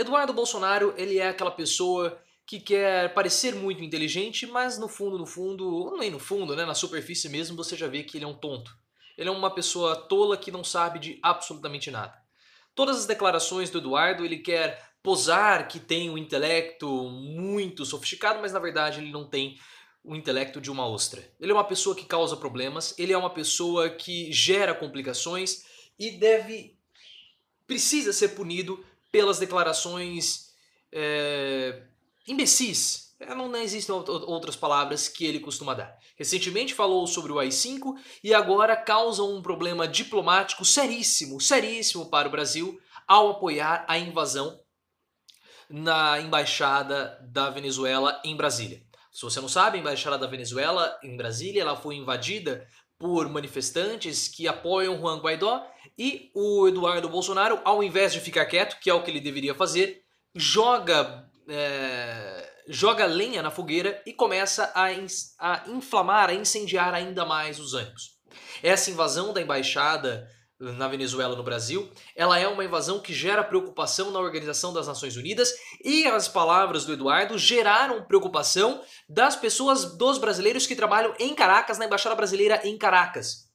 Eduardo Bolsonaro, ele é aquela pessoa que quer parecer muito inteligente, mas no fundo, no fundo, nem no fundo, né, na superfície mesmo, você já vê que ele é um tonto. Ele é uma pessoa tola que não sabe de absolutamente nada. Todas as declarações do Eduardo, ele quer posar que tem um intelecto muito sofisticado, mas na verdade ele não tem o intelecto de uma ostra. Ele é uma pessoa que causa problemas, ele é uma pessoa que gera complicações e deve precisa ser punido pelas declarações eh, é, imbecis. Não, não existem outras palavras que ele costuma dar. Recentemente falou sobre o AI-5 e agora causa um problema diplomático seríssimo, seríssimo para o Brasil ao apoiar a invasão na embaixada da Venezuela em Brasília. Se você não sabe, a embaixada da Venezuela em Brasília, ela foi invadida por manifestantes que apoiam Juan Guaidó e o Eduardo Bolsonaro, ao invés de ficar quieto, que é o que ele deveria fazer, joga é, joga lenha na fogueira e começa a, a inflamar, a incendiar ainda mais os ânimos. Essa invasão da embaixada na Venezuela, no Brasil, ela é uma invasão que gera preocupação na Organização das Nações Unidas e as palavras do Eduardo geraram preocupação das pessoas, dos brasileiros que trabalham em Caracas, na Embaixada Brasileira em Caracas.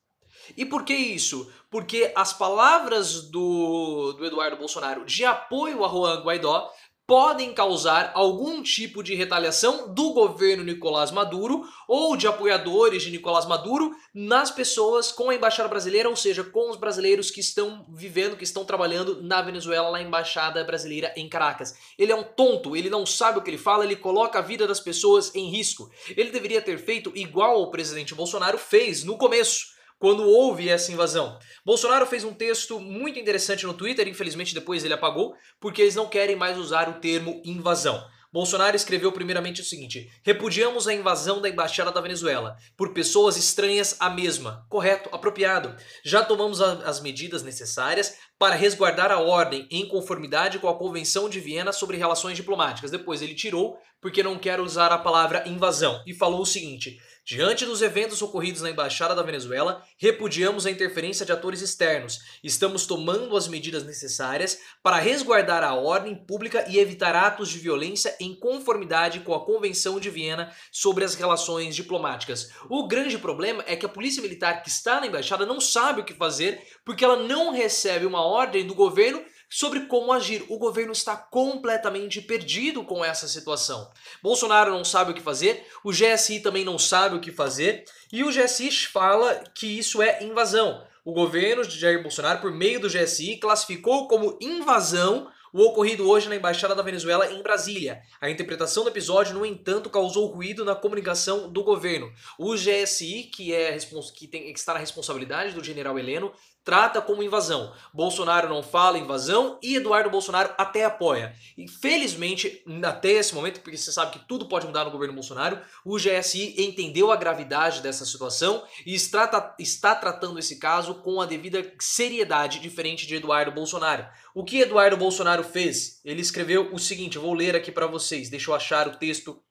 E por que isso? Porque as palavras do, do Eduardo Bolsonaro de apoio a Juan Guaidó podem causar algum tipo de retaliação do governo Nicolás Maduro ou de apoiadores de Nicolás Maduro nas pessoas com a embaixada brasileira, ou seja, com os brasileiros que estão vivendo, que estão trabalhando na Venezuela, na embaixada brasileira em Caracas. Ele é um tonto, ele não sabe o que ele fala, ele coloca a vida das pessoas em risco. Ele deveria ter feito igual o presidente Bolsonaro fez no começo quando houve essa invasão. Bolsonaro fez um texto muito interessante no Twitter, infelizmente depois ele apagou, porque eles não querem mais usar o termo invasão. Bolsonaro escreveu primeiramente o seguinte: repudiamos a invasão da embaixada da Venezuela por pessoas estranhas à mesma. Correto, apropriado. Já tomamos as medidas necessárias para resguardar a ordem em conformidade com a Convenção de Viena sobre Relações Diplomáticas. Depois ele tirou porque não quer usar a palavra invasão e falou o seguinte: Diante dos eventos ocorridos na Embaixada da Venezuela, repudiamos a interferência de atores externos. Estamos tomando as medidas necessárias para resguardar a ordem pública e evitar atos de violência em conformidade com a Convenção de Viena sobre as relações diplomáticas. O grande problema é que a polícia militar que está na embaixada não sabe o que fazer porque ela não recebe uma ordem do governo sobre como agir. O governo está completamente perdido com essa situação. Bolsonaro não sabe o que fazer, o GSI também não sabe o que fazer, e o GSI fala que isso é invasão. O governo de Jair Bolsonaro, por meio do GSI, classificou como invasão o ocorrido hoje na Embaixada da Venezuela em Brasília. A interpretação do episódio, no entanto, causou ruído na comunicação do governo. O GSI, que, é, que, tem, que está na responsabilidade do general Heleno, trata como invasão. Bolsonaro não fala invasão e Eduardo Bolsonaro até apoia. Infelizmente até esse momento, porque você sabe que tudo pode mudar no governo Bolsonaro, o GSI entendeu a gravidade dessa situação e está, está tratando esse caso com a devida seriedade, diferente de Eduardo Bolsonaro. O que Eduardo Bolsonaro fez? Ele escreveu o seguinte, eu vou ler aqui para vocês, deixa eu achar o texto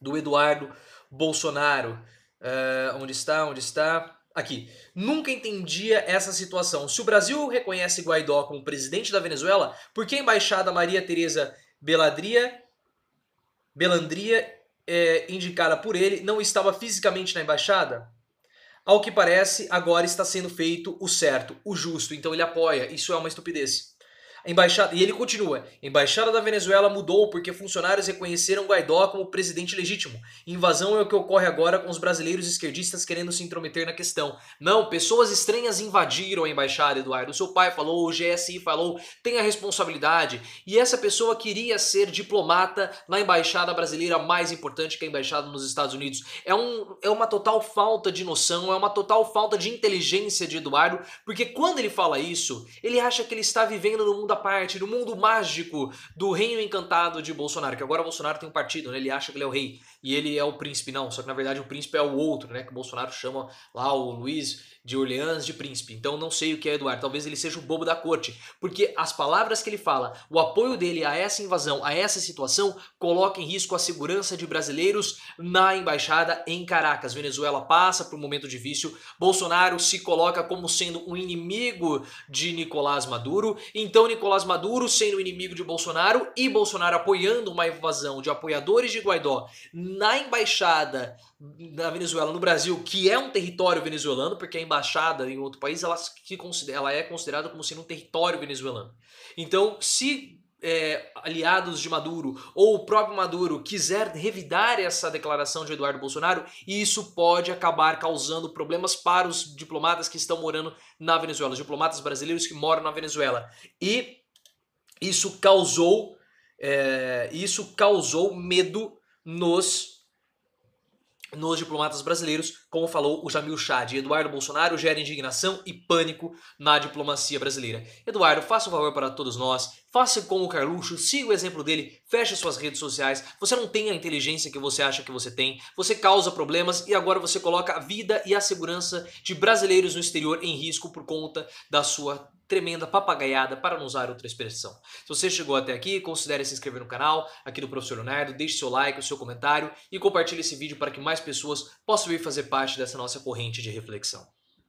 do Eduardo Bolsonaro. Uh, onde está? Onde está? aqui. Nunca entendia essa situação. Se o Brasil reconhece Guaidó como presidente da Venezuela, por que a embaixada Maria Tereza Beladria, Belandria, é, indicada por ele, não estava fisicamente na embaixada? Ao que parece, agora está sendo feito o certo, o justo. Então ele apoia. Isso é uma estupidez. Embaixada, e ele continua. Embaixada da Venezuela mudou porque funcionários reconheceram Guaidó como presidente legítimo. Invasão é o que ocorre agora com os brasileiros esquerdistas querendo se intrometer na questão. Não, pessoas estranhas invadiram a embaixada, Eduardo. Seu pai falou, o GSI falou, tem a responsabilidade. E essa pessoa queria ser diplomata na embaixada brasileira mais importante que a embaixada nos Estados Unidos. É, um, é uma total falta de noção, é uma total falta de inteligência de Eduardo, porque quando ele fala isso, ele acha que ele está vivendo no mundo segunda parte do mundo mágico do reino encantado de Bolsonaro, que agora Bolsonaro tem um partido, né? Ele acha que ele é o rei e ele é o príncipe, não. Só que na verdade o príncipe é o outro, né? Que Bolsonaro chama lá o Luiz de Orleans de príncipe. Então não sei o que é Eduardo, talvez ele seja o bobo da corte, porque as palavras que ele fala, o apoio dele a essa invasão, a essa situação, coloca em risco a segurança de brasileiros na embaixada em Caracas. Venezuela passa por um momento difícil, Bolsonaro se coloca como sendo um inimigo de Nicolás Maduro, então Nicolás Nicolás Maduro sendo inimigo de Bolsonaro e Bolsonaro apoiando uma invasão de apoiadores de Guaidó na embaixada da Venezuela no Brasil, que é um território venezuelano, porque a embaixada em outro país ela, se considera, ela é considerada como sendo um território venezuelano. Então, se é, aliados de Maduro ou o próprio Maduro quiser revidar essa declaração de Eduardo Bolsonaro, isso pode acabar causando problemas para os diplomatas que estão morando na Venezuela, os diplomatas brasileiros que moram na Venezuela. E isso causou, é, isso causou medo nos nos diplomatas brasileiros, como falou o Jamil Chad. Eduardo Bolsonaro gera indignação e pânico na diplomacia brasileira. Eduardo, faça um favor para todos nós, faça como o Carluxo, siga o exemplo dele, feche suas redes sociais. Você não tem a inteligência que você acha que você tem, você causa problemas e agora você coloca a vida e a segurança de brasileiros no exterior em risco por conta da sua tremenda papagaiada para não usar outra expressão. Se você chegou até aqui, considere se inscrever no canal aqui do Professor Leonardo, deixe seu like, o seu comentário e compartilhe esse vídeo para que mais pessoas possam vir fazer parte dessa nossa corrente de reflexão.